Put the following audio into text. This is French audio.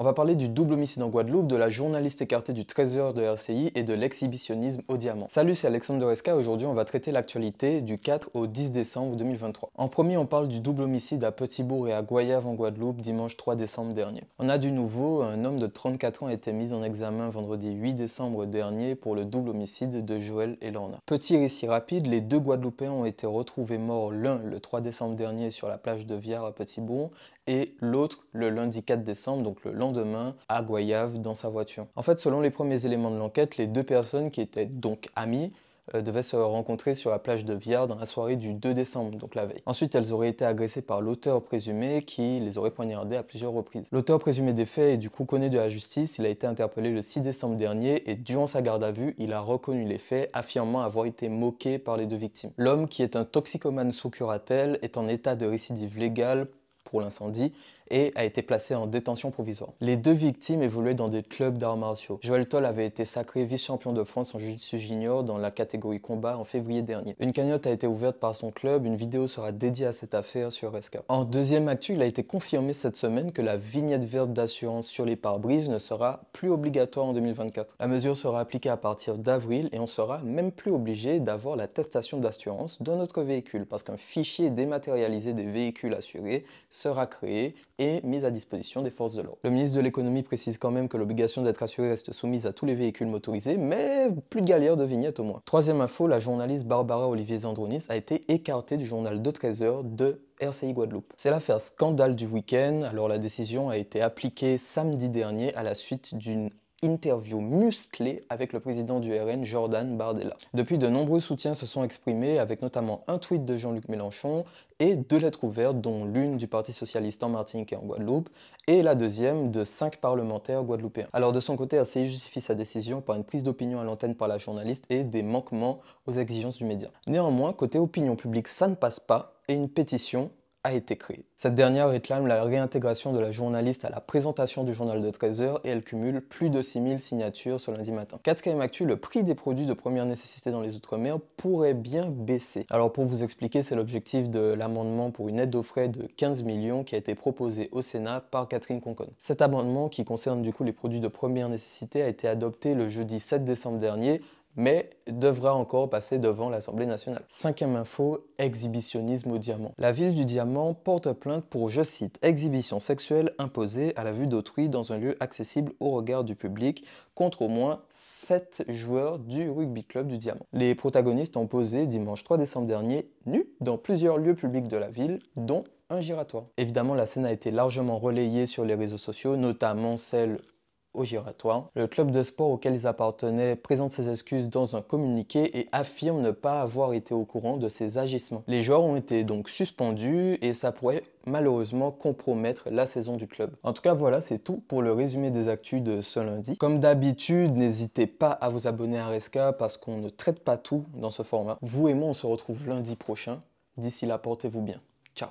On va parler du double homicide en Guadeloupe, de la journaliste écartée du 13h de RCI et de l'exhibitionnisme au diamant. Salut, c'est Alexandre Esca. Aujourd'hui, on va traiter l'actualité du 4 au 10 décembre 2023. En premier, on parle du double homicide à Petitbourg et à Goyave en Guadeloupe dimanche 3 décembre dernier. On a du nouveau, un homme de 34 ans a été mis en examen vendredi 8 décembre dernier pour le double homicide de Joël et Lorna. Petit récit rapide, les deux Guadeloupéens ont été retrouvés morts l'un le 3 décembre dernier sur la plage de Viard à Petit-Bourg et l'autre le lundi 4 décembre, donc le lendemain, à Guayave dans sa voiture. En fait, selon les premiers éléments de l'enquête, les deux personnes qui étaient donc amies euh, devaient se rencontrer sur la plage de Viard dans la soirée du 2 décembre, donc la veille. Ensuite, elles auraient été agressées par l'auteur présumé qui les aurait poignardées à plusieurs reprises. L'auteur présumé des faits est du coup connu de la justice, il a été interpellé le 6 décembre dernier et durant sa garde à vue, il a reconnu les faits, affirmant avoir été moqué par les deux victimes. L'homme, qui est un toxicomane sous curatelle, est en état de récidive légale pour l'incendie et a été placé en détention provisoire. Les deux victimes évoluaient dans des clubs d'arts martiaux. Joël Toll avait été sacré vice-champion de France en jiu junior dans la catégorie combat en février dernier. Une cagnotte a été ouverte par son club, une vidéo sera dédiée à cette affaire sur Rescap. En deuxième actu, il a été confirmé cette semaine que la vignette verte d'assurance sur les pare-brises ne sera plus obligatoire en 2024. La mesure sera appliquée à partir d'avril et on sera même plus obligé d'avoir la testation d'assurance dans notre véhicule parce qu'un fichier dématérialisé des véhicules assurés sera créé et mise à disposition des forces de l'ordre. Le ministre de l'économie précise quand même que l'obligation d'être assuré reste soumise à tous les véhicules motorisés, mais plus de de vignettes au moins. Troisième info, la journaliste Barbara Olivier Zandronis a été écartée du journal de 13h de RCI Guadeloupe. C'est l'affaire scandale du week-end, alors la décision a été appliquée samedi dernier à la suite d'une interview musclée avec le président du RN Jordan Bardella. Depuis, de nombreux soutiens se sont exprimés, avec notamment un tweet de Jean-Luc Mélenchon et deux lettres ouvertes, dont l'une du Parti socialiste en Martinique et en Guadeloupe, et la deuxième de cinq parlementaires guadeloupéens. Alors de son côté, ACI justifie sa décision par une prise d'opinion à l'antenne par la journaliste et des manquements aux exigences du média. Néanmoins, côté opinion publique, ça ne passe pas, et une pétition a été créée. Cette dernière réclame la réintégration de la journaliste à la présentation du journal de 13 h et elle cumule plus de 6000 signatures ce lundi matin. Quatrième Actu, le prix des produits de première nécessité dans les Outre-mer pourrait bien baisser. Alors pour vous expliquer, c'est l'objectif de l'amendement pour une aide aux frais de 15 millions qui a été proposé au Sénat par Catherine Concon. Cet amendement qui concerne du coup les produits de première nécessité a été adopté le jeudi 7 décembre dernier mais devra encore passer devant l'Assemblée nationale. Cinquième info, exhibitionnisme au diamant. La ville du diamant porte plainte pour, je cite, exhibition sexuelle imposée à la vue d'autrui dans un lieu accessible au regard du public contre au moins sept joueurs du rugby club du diamant. Les protagonistes ont posé dimanche 3 décembre dernier, nus, dans plusieurs lieux publics de la ville, dont un giratoire. Évidemment, la scène a été largement relayée sur les réseaux sociaux, notamment celle au giratoire. Le club de sport auquel ils appartenaient présente ses excuses dans un communiqué et affirme ne pas avoir été au courant de ces agissements. Les joueurs ont été donc suspendus et ça pourrait malheureusement compromettre la saison du club. En tout cas, voilà, c'est tout pour le résumé des actus de ce lundi. Comme d'habitude, n'hésitez pas à vous abonner à Resca parce qu'on ne traite pas tout dans ce format. Vous et moi, on se retrouve lundi prochain. D'ici là, portez-vous bien.